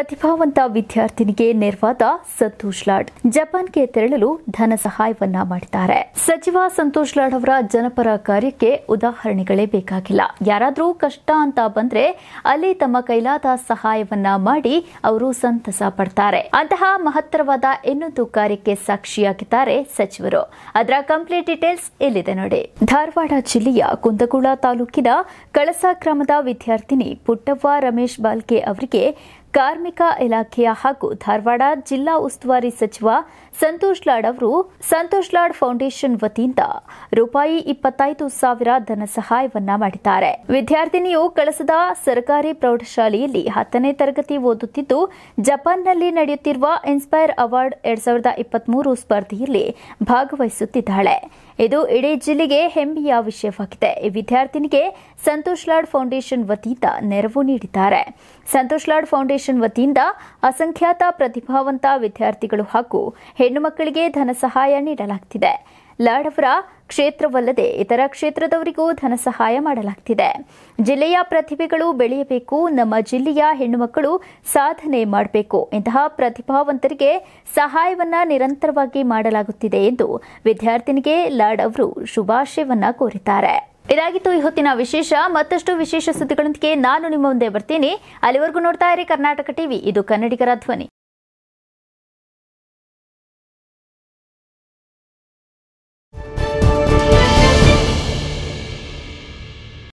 ಪ್ರತಿಭಾವಂತ ವಿದ್ಯಾರ್ಥಿನಿಗೆ ನೆರವಾದ ಸಂತೋಷ್ ಲಾಡ್ ಜಪಾನ್ಗೆ ತೆರಳಲು ಧನ ಸಹಾಯವನ್ನ ಮಾಡಿದ್ದಾರೆ ಸಚಿವ ಸಂತೋಷ್ ಲಾಡ್ ಅವರ ಜನಪರ ಕಾರ್ಯಕ್ಕೆ ಉದಾಹರಣೆಗಳೇ ಬೇಕಾಗಿಲ್ಲ ಯಾರಾದರೂ ಕಷ್ಟ ಅಂತ ಬಂದ್ರೆ ಅಲ್ಲಿ ತಮ್ಮ ಕೈಲಾದ ಸಹಾಯವನ್ನ ಮಾಡಿ ಅವರು ಸಂತಸ ಪಡ್ತಾರೆ ಅಂತಹ ಮಹತ್ತರವಾದ ಇನ್ನೊಂದು ಕಾರ್ಯಕ್ಕೆ ಸಾಕ್ಷಿಯಾಗಿದ್ದಾರೆ ಸಚಿವರು ಅದರ ಕಂಪ್ಲೀಟ್ ಡೀಟೇಲ್ಸ್ ಇಲ್ಲಿದೆ ನೋಡಿ ಧಾರವಾಡ ಜಿಲ್ಲೆಯ ಕುಂದಗೋಳ ತಾಲೂಕಿನ ಕಳಸ ಗ್ರಾಮದ ವಿದ್ಯಾರ್ಥಿನಿ ಪುಟ್ಟವ್ವ ರಮೇಶ್ ಬಾಲ್ಕೆ ಅವರಿಗೆ ಕಾರ್ಮಿಕ ಇಲಾಖೆಯ ಹಾಗೂ ಧಾರವಾಡ ಜಿಲ್ಲಾ ಉಸ್ತುವಾರಿ ಸಚಿವ ಸಂತೋಷ್ ಲಾಡ್ ಅವರು ಸಂತೋಷ್ ಲಾಡ್ ಫೌಂಡೇಶನ್ ವತಿಯಿಂದ ರೂಪಾಯಿ ಇಪ್ಪತ್ತೈದು ಸಾವಿರ ಧನ ಸಹಾಯವನ್ನ ಮಾಡಿದ್ದಾರೆ ವಿದ್ಯಾರ್ಥಿನಿಯು ಕಳಸದ ಸರ್ಕಾರಿ ಪ್ರೌಢಶಾಲೆಯಲ್ಲಿ ಹತ್ತನೇ ತರಗತಿ ಓದುತ್ತಿದ್ದು ಜಪಾನ್ನಲ್ಲಿ ನಡೆಯುತ್ತಿರುವ ಇನ್ಸ್ಪೈರ್ ಅವಾರ್ಡ್ ಎರಡ್ ಸಾವಿರದ ಇಪ್ಪತ್ಮೂರು ಸ್ಪರ್ಧೆಯಲ್ಲಿ ಭಾಗವಹಿಸುತ್ತಿದ್ದಾಳೆ ಇದು ಇಡೀ ಜಿಲ್ಲೆಗೆ ಹೆಮ್ಮೆಯ ವಿಷಯವಾಗಿದೆ ಈ ವಿದ್ಯಾರ್ಥಿನಿಗೆ ಸಂತೋಷ್ ಲಾಡ್ ಫೌಂಡೇಶನ್ ವತಿಯಿಂದ ನೆರವು ನೀಡಿದ್ದಾರೆ ಸಂತೋಷ್ ಲಾಡ್ ಫೌಂಡೇಶನ್ ಫೌಂಡೇಶನ್ ವತಿಯಿಂದ ಅಸಂಖ್ಯಾತ ಪ್ರತಿಭಾವಂತ ವಿದ್ಯಾರ್ಥಿಗಳು ಹಾಗೂ ಹೆಣ್ಣು ಮಕ್ಕಳಿಗೆ ಧನ ಸಹಾಯ ನೀಡಲಾಗುತ್ತಿದೆ ಲಾರ್ಡ್ ಅವರ ಕ್ಷೇತ್ರವಲ್ಲದೆ ಇತರ ಕ್ಷೇತ್ರದವರಿಗೂ ಧನ ಸಹಾಯ ಮಾಡಲಾಗುತ್ತಿದೆ ಜಿಲ್ಲೆಯ ಪ್ರತಿಭೆಗಳು ಬೆಳೆಯಬೇಕು ನಮ್ಮ ಜಿಲ್ಲೆಯ ಹೆಣ್ಣುಮಕ್ಕಳು ಸಾಧನೆ ಮಾಡಬೇಕು ಇಂತಹ ಪ್ರತಿಭಾವಂತರಿಗೆ ಸಹಾಯವನ್ನ ನಿರಂತರವಾಗಿ ಮಾಡಲಾಗುತ್ತಿದೆ ಎಂದು ವಿದ್ಯಾರ್ಥಿನಿಗೆ ಲಾಡ್ ಅವರು ಶುಭಾಶಯವನ್ನ ಕೋರಿದ್ದಾರೆ ಇದಾಗಿತ್ತು ಈ ಹೊತ್ತಿನ ವಿಶೇಷ ಮತ್ತಷ್ಟು ವಿಶೇಷ ಸುದ್ದಿಗಳೊಂದಿಗೆ ನಾನು ನಿಮ್ಮ ಮುಂದೆ ಬರ್ತೀನಿ ಅಲ್ಲಿವರೆಗೂ ನೋಡ್ತಾ ಇರಿ ಕರ್ನಾಟಕ ಟಿವಿ ಇದು ಕನ್ನಡಿಗರ ಧ್ವನಿ